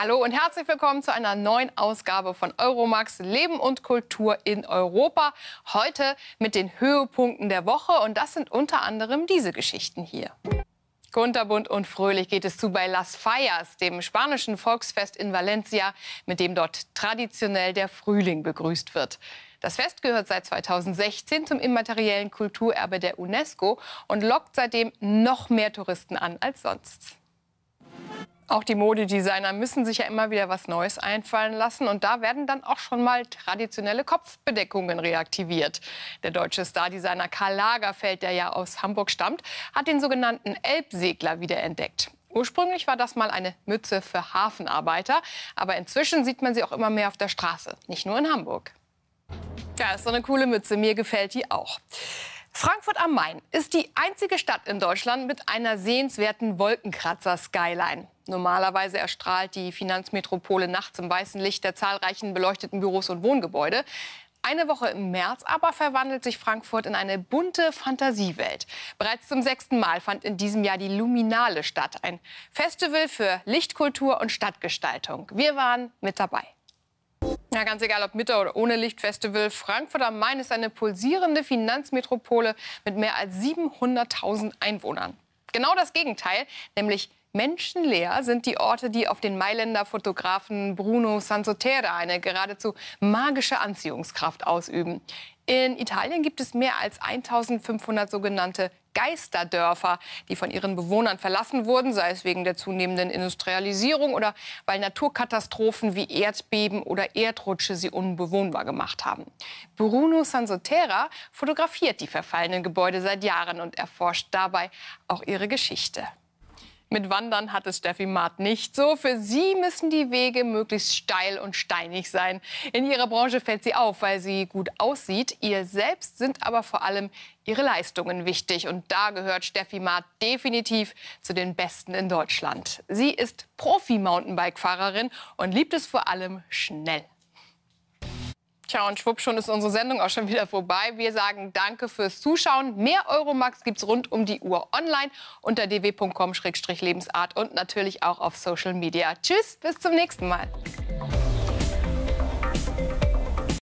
Hallo und herzlich willkommen zu einer neuen Ausgabe von Euromax Leben und Kultur in Europa. Heute mit den Höhepunkten der Woche und das sind unter anderem diese Geschichten hier. Kunterbunt und fröhlich geht es zu bei Las Fallas, dem spanischen Volksfest in Valencia, mit dem dort traditionell der Frühling begrüßt wird. Das Fest gehört seit 2016 zum immateriellen Kulturerbe der UNESCO und lockt seitdem noch mehr Touristen an als sonst. Auch die Modedesigner müssen sich ja immer wieder was Neues einfallen lassen. Und da werden dann auch schon mal traditionelle Kopfbedeckungen reaktiviert. Der deutsche Stardesigner Karl Lagerfeld, der ja aus Hamburg stammt, hat den sogenannten Elbsegler wiederentdeckt. Ursprünglich war das mal eine Mütze für Hafenarbeiter, aber inzwischen sieht man sie auch immer mehr auf der Straße, nicht nur in Hamburg. Ja, ist so eine coole Mütze, mir gefällt die auch. Frankfurt am Main ist die einzige Stadt in Deutschland mit einer sehenswerten Wolkenkratzer-Skyline. Normalerweise erstrahlt die Finanzmetropole nachts im weißen Licht der zahlreichen beleuchteten Büros und Wohngebäude. Eine Woche im März aber verwandelt sich Frankfurt in eine bunte Fantasiewelt. Bereits zum sechsten Mal fand in diesem Jahr die Luminale statt, ein Festival für Lichtkultur und Stadtgestaltung. Wir waren mit dabei. Ja, ganz egal, ob mit oder ohne Lichtfestival, Frankfurt am Main ist eine pulsierende Finanzmetropole mit mehr als 700.000 Einwohnern. Genau das Gegenteil, nämlich Menschenleer sind die Orte, die auf den Mailänder Fotografen Bruno Sansotera eine geradezu magische Anziehungskraft ausüben. In Italien gibt es mehr als 1500 sogenannte Geisterdörfer, die von ihren Bewohnern verlassen wurden, sei es wegen der zunehmenden Industrialisierung oder weil Naturkatastrophen wie Erdbeben oder Erdrutsche sie unbewohnbar gemacht haben. Bruno Sansotera fotografiert die verfallenen Gebäude seit Jahren und erforscht dabei auch ihre Geschichte. Mit Wandern hat es Steffi Maat nicht so. Für sie müssen die Wege möglichst steil und steinig sein. In ihrer Branche fällt sie auf, weil sie gut aussieht. Ihr selbst sind aber vor allem ihre Leistungen wichtig. Und da gehört Steffi Maat definitiv zu den Besten in Deutschland. Sie ist Profi-Mountainbike-Fahrerin und liebt es vor allem schnell. Tja, und schwupp, schon ist unsere Sendung auch schon wieder vorbei. Wir sagen danke fürs Zuschauen. Mehr Euromax gibt's rund um die Uhr online unter dw.com-lebensart und natürlich auch auf Social Media. Tschüss, bis zum nächsten Mal.